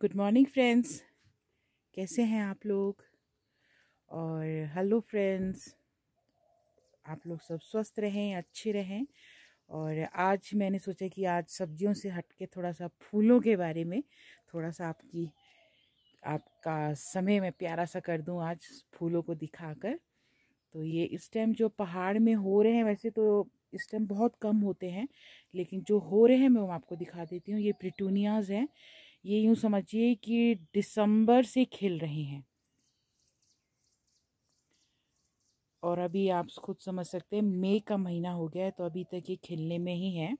good morning friends कैसे हैं आप लोग और हेलो फ्रेंड्स आप लोग सब स्वस्थ रहें अच्छे रहें और आज मैंने सोचा कि आज सब्जियों से हट के थोड़ा सा फूलों के बारे में थोड़ा सा आपकी आपका समय मैं प्यारा सा कर दूं आज फूलों को दिखाकर तो ये इस टाइम जो पहाड़ में हो रहे हैं वैसे तो इस टाइम बहुत कम होते हैं लेकिन जो हो रहे हैं मैं वो आपको दिखा देती हूँ ये प्रिटूनियाज़ हैं ये यूँ समझिए कि दिसंबर से खिल रहे हैं और अभी आप खुद समझ सकते हैं मई का महीना हो गया है तो अभी तक ये खिलने में ही है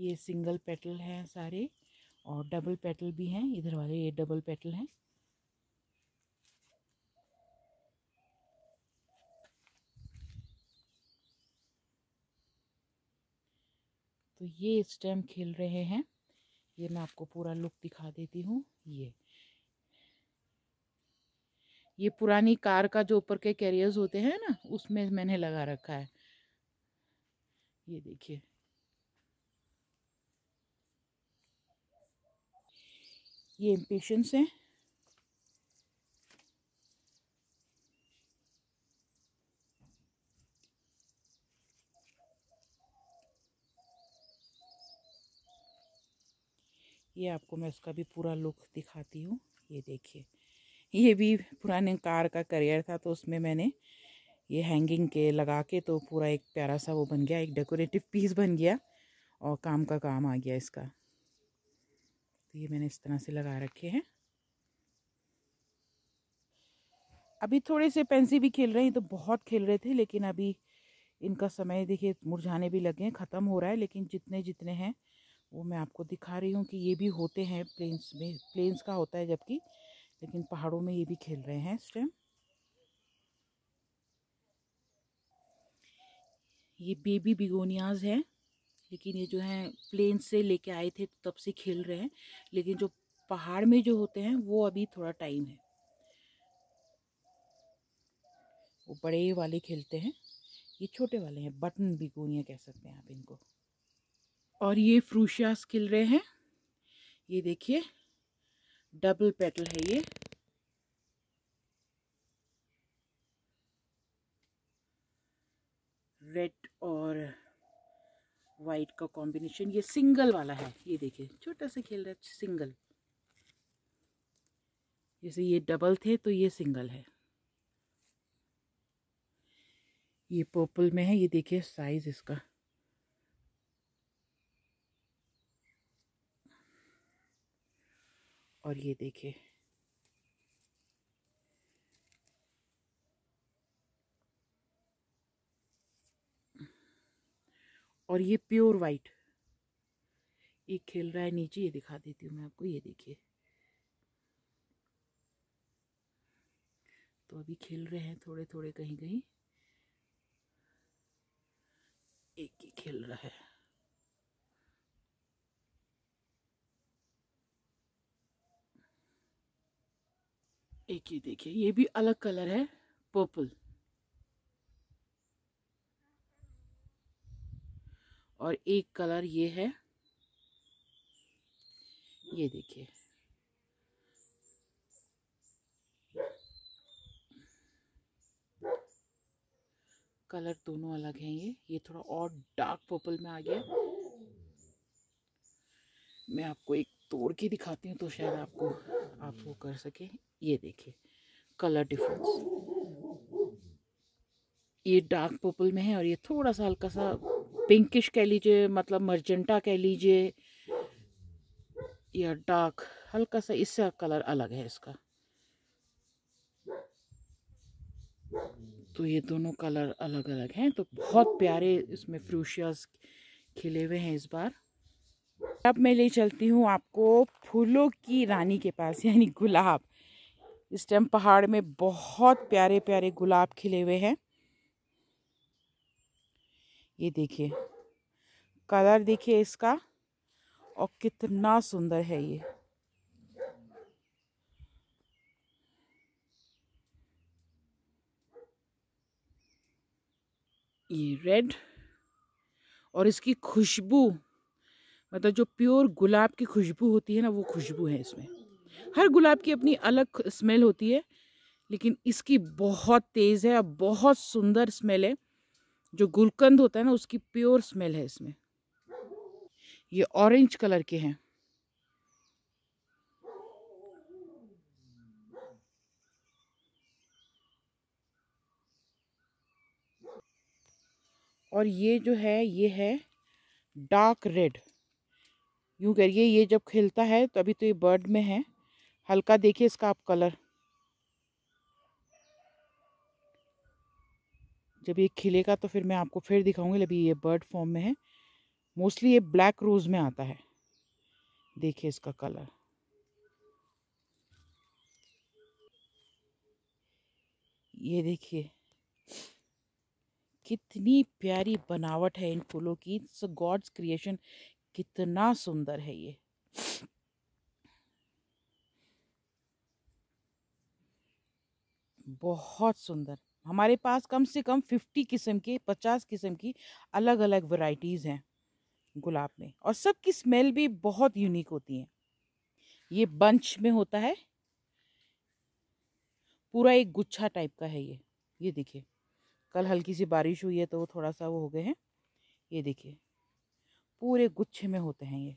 ये सिंगल पेटल हैं सारे और डबल पेटल भी हैं इधर वाले ये डबल पेटल हैं तो ये इस टाइम खेल रहे हैं ये मैं आपको पूरा लुक दिखा देती हूँ ये ये पुरानी कार का जो ऊपर के कैरियर्स होते हैं ना उसमें मैंने लगा रखा है ये देखिए ये इम्पेशंस हैं ये आपको मैं उसका भी पूरा लुक दिखाती हूँ ये देखिए ये भी पुराने कार का करियर था तो उसमें मैंने ये हैंगिंग के लगा के तो पूरा एक प्यारा सा वो बन गया एक डेकोरेटिव पीस बन गया और काम का काम आ गया इसका तो ये मैंने इस तरह से लगा रखे हैं अभी थोड़े से पेंसी भी खेल रहे हैं तो बहुत खेल रहे थे लेकिन अभी इनका समय देखिए मुरझाने भी लगे हैं ख़त्म हो रहा है लेकिन जितने जितने हैं वो मैं आपको दिखा रही हूँ कि ये भी होते हैं प्लेन्स में प्लेन्स का होता है जबकि लेकिन पहाड़ों में ये भी खेल रहे हैं इस टाइम ये बेबी बिगोनियाज हैं लेकिन ये जो हैं प्लेन से लेके आए थे तब से खेल रहे हैं लेकिन जो पहाड़ में जो होते हैं वो अभी थोड़ा टाइम है वो बड़े वाले खेलते हैं ये छोटे वाले हैं बटन बिगोनिया कह सकते हैं आप इनको और ये फ्रूशियास खिल रहे हैं ये देखिए डबल पेटल है ये रेड और वाइट का कॉम्बिनेशन ये सिंगल वाला है ये देखिए छोटा सा खेल रहा है सिंगल जैसे ये डबल थे तो ये सिंगल है ये पर्पल में है ये देखिए साइज इसका और ये देखिए और ये प्योर वाइट ये खेल रहा है नीचे ये दिखा देती हूँ मैं आपको ये देखिए तो अभी खेल रहे हैं थोड़े थोड़े कहीं कहीं एक ही खेल रहा है एक ये देखिए ये भी अलग कलर है पर्पल और एक कलर ये है ये देखिए कलर दोनों अलग हैं ये ये थोड़ा और डार्क पर्पल में आ गया मैं आपको एक तोड़ के दिखाती हूँ तो शायद आपको आप कर सके ये देखिए कलर डिफरेंस ये डार्क पर्पल में है और ये थोड़ा सा हल्का सा पिंकिश कह लीजिए मतलब मर्जेंटा कह लीजिए या डार्क हल्का सा इससे कलर अलग है इसका तो ये दोनों कलर अलग अलग हैं तो बहुत प्यारे इसमें फ्रूशियाज खिले हुए हैं इस बार अब मैं ले चलती हूँ आपको फूलों की रानी के पास यानी गुलाब इस टाइम पहाड़ में बहुत प्यारे प्यारे गुलाब खिले हुए हैं ये देखिए कलर देखिए इसका और कितना सुंदर है ये ये रेड और इसकी खुशबू मतलब जो प्योर गुलाब की खुशबू होती है ना वो खुशबू है इसमें हर गुलाब की अपनी अलग स्मेल होती है लेकिन इसकी बहुत तेज़ है और बहुत सुंदर स्मेल है जो गुलकंद होता है ना उसकी प्योर स्मेल है इसमें ये ऑरेंज कलर के हैं और ये जो है ये है डार्क रेड यूँ करिए ये जब खिलता है तो अभी तो ये बर्ड में है हल्का देखिए इसका आप कलर जब ये खिलेगा तो फिर मैं आपको फिर दिखाऊंगी अभी ये बर्ड फॉर्म में है मोस्टली ये ब्लैक रोज़ में आता है देखिए इसका कलर ये देखिए कितनी प्यारी बनावट है इन फूलों की इट्स गॉड्स क्रिएशन कितना सुंदर है ये बहुत सुंदर हमारे पास कम से कम फिफ्टी किस्म के पचास किस्म की अलग अलग वैरायटीज़ हैं गुलाब में और सब की स्मेल भी बहुत यूनिक होती है ये बंच में होता है पूरा एक गुच्छा टाइप का है ये ये देखिए कल हल्की सी बारिश हुई है तो वो थोड़ा सा वो हो गए हैं ये देखिए पूरे गुच्छे में होते हैं ये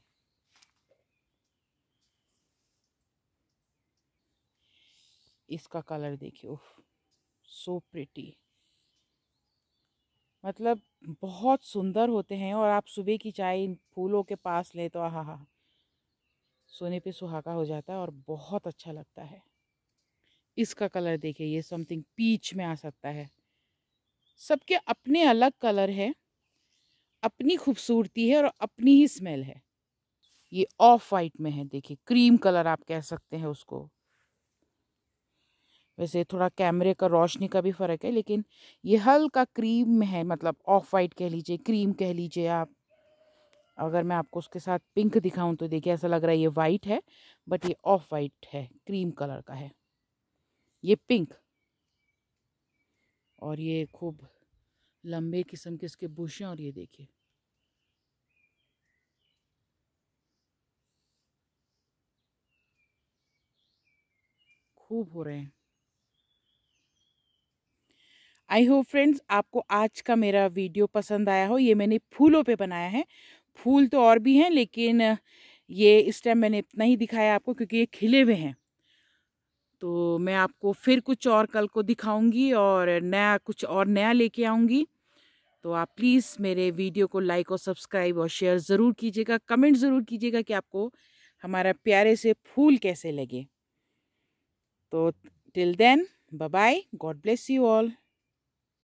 इसका कलर देखिए ओह सो प्रिटी मतलब बहुत सुंदर होते हैं और आप सुबह की चाय इन फूलों के पास लें तो आह हा सोने पे सुहागा हो जाता है और बहुत अच्छा लगता है इसका कलर देखिए ये समथिंग पीच में आ सकता है सबके अपने अलग कलर है अपनी खूबसूरती है और अपनी ही स्मेल है ये ऑफ वाइट में है देखिए क्रीम कलर आप कह सकते हैं उसको वैसे थोड़ा कैमरे का रोशनी का भी फ़र्क है लेकिन ये हल्का क्रीम में है मतलब ऑफ वाइट कह लीजिए क्रीम कह लीजिए आप अगर मैं आपको उसके साथ पिंक दिखाऊं तो देखिए ऐसा लग रहा है ये वाइट है बट ये ऑफ वाइट है क्रीम कलर का है ये पिंक और ये खूब लंबे किस्म के इसके बुश हैं और ये देखिए खूब हो रहे हैं आई होप फ्रेंड्स आपको आज का मेरा वीडियो पसंद आया हो ये मैंने फूलों पे बनाया है फूल तो और भी हैं लेकिन ये इस टाइम मैंने इतना ही दिखाया आपको क्योंकि ये खिले हुए हैं तो मैं आपको फिर कुछ और कल को दिखाऊंगी और नया कुछ और नया लेके आऊंगी तो आप प्लीज़ मेरे वीडियो को लाइक और सब्सक्राइब और शेयर ज़रूर कीजिएगा कमेंट ज़रूर कीजिएगा कि आपको हमारा प्यारे से फूल कैसे लगे तो till then bye God bless you all